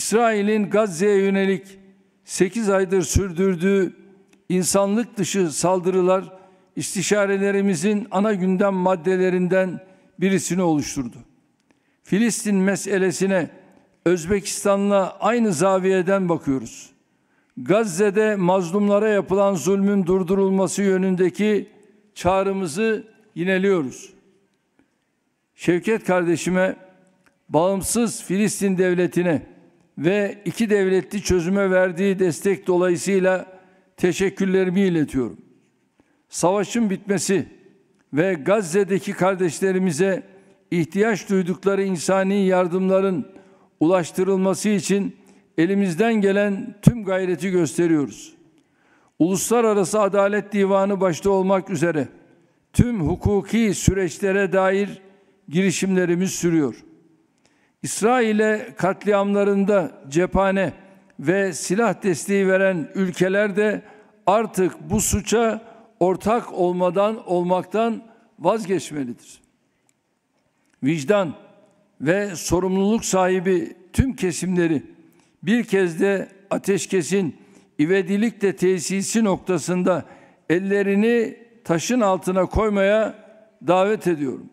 İsrail'in Gazze'ye yönelik 8 aydır sürdürdüğü insanlık dışı saldırılar istişarelerimizin ana gündem maddelerinden birisini oluşturdu. Filistin meselesine Özbekistan'la aynı zaviyeden bakıyoruz. Gazze'de mazlumlara yapılan zulmün durdurulması yönündeki çağrımızı yineliyoruz. Şevket kardeşime bağımsız Filistin devletine ve iki devletli çözüme verdiği destek dolayısıyla teşekkürlerimi iletiyorum. Savaşın bitmesi ve Gazze'deki kardeşlerimize ihtiyaç duydukları insani yardımların ulaştırılması için elimizden gelen tüm gayreti gösteriyoruz. Uluslararası Adalet Divanı başta olmak üzere tüm hukuki süreçlere dair girişimlerimiz sürüyor. İsrail'e katliamlarında cephane ve silah desteği veren ülkeler de artık bu suça ortak olmadan olmaktan vazgeçmelidir. Vicdan ve sorumluluk sahibi tüm kesimleri bir kez de ateşkesin ivedilikle tesisi noktasında ellerini taşın altına koymaya davet ediyorum.